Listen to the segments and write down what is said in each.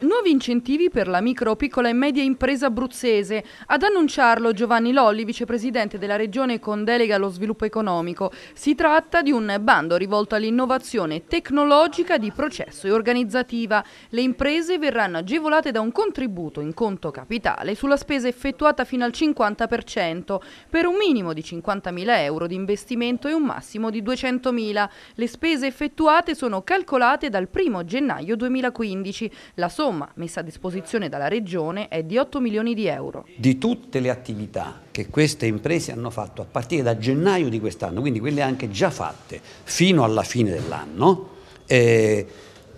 Nuovi incentivi per la micro, piccola e media impresa abruzzese. Ad annunciarlo Giovanni Lolli, vicepresidente della Regione con delega allo sviluppo economico. Si tratta di un bando rivolto all'innovazione tecnologica di processo e organizzativa. Le imprese verranno agevolate da un contributo in conto capitale sulla spesa effettuata fino al 50% per un minimo di 50.000 euro di investimento e un massimo di 200.000. Le spese effettuate sono calcolate dal 1 gennaio 2015. La somma somma messa a disposizione dalla Regione è di 8 milioni di euro. Di tutte le attività che queste imprese hanno fatto a partire da gennaio di quest'anno, quindi quelle anche già fatte fino alla fine dell'anno, eh,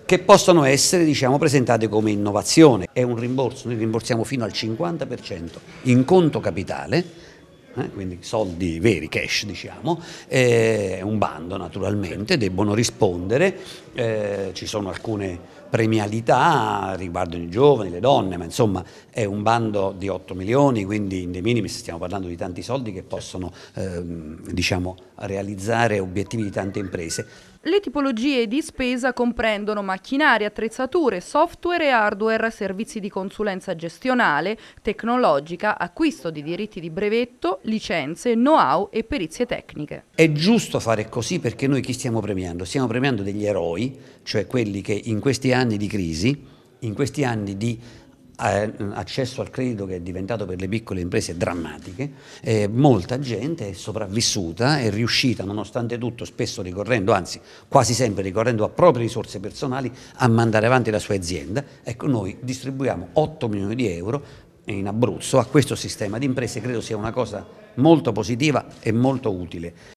che possono essere diciamo, presentate come innovazione. È un rimborso, noi rimborsiamo fino al 50% in conto capitale eh, quindi soldi veri, cash diciamo, è eh, un bando naturalmente, certo. debbono rispondere, eh, ci sono alcune premialità riguardo i giovani, le donne, ma insomma è un bando di 8 milioni, quindi in de minimis stiamo parlando di tanti soldi che possono ehm, diciamo, realizzare obiettivi di tante imprese. Le tipologie di spesa comprendono macchinari, attrezzature, software e hardware, servizi di consulenza gestionale, tecnologica, acquisto di diritti di brevetto, licenze, know-how e perizie tecniche. È giusto fare così perché noi chi stiamo premiando? Stiamo premiando degli eroi, cioè quelli che in questi anni di crisi, in questi anni di eh, accesso al credito che è diventato per le piccole imprese drammatiche, eh, molta gente è sopravvissuta, è riuscita nonostante tutto, spesso ricorrendo, anzi quasi sempre ricorrendo a proprie risorse personali, a mandare avanti la sua azienda. Ecco, noi distribuiamo 8 milioni di euro in Abruzzo a questo sistema di imprese, credo sia una cosa molto positiva e molto utile.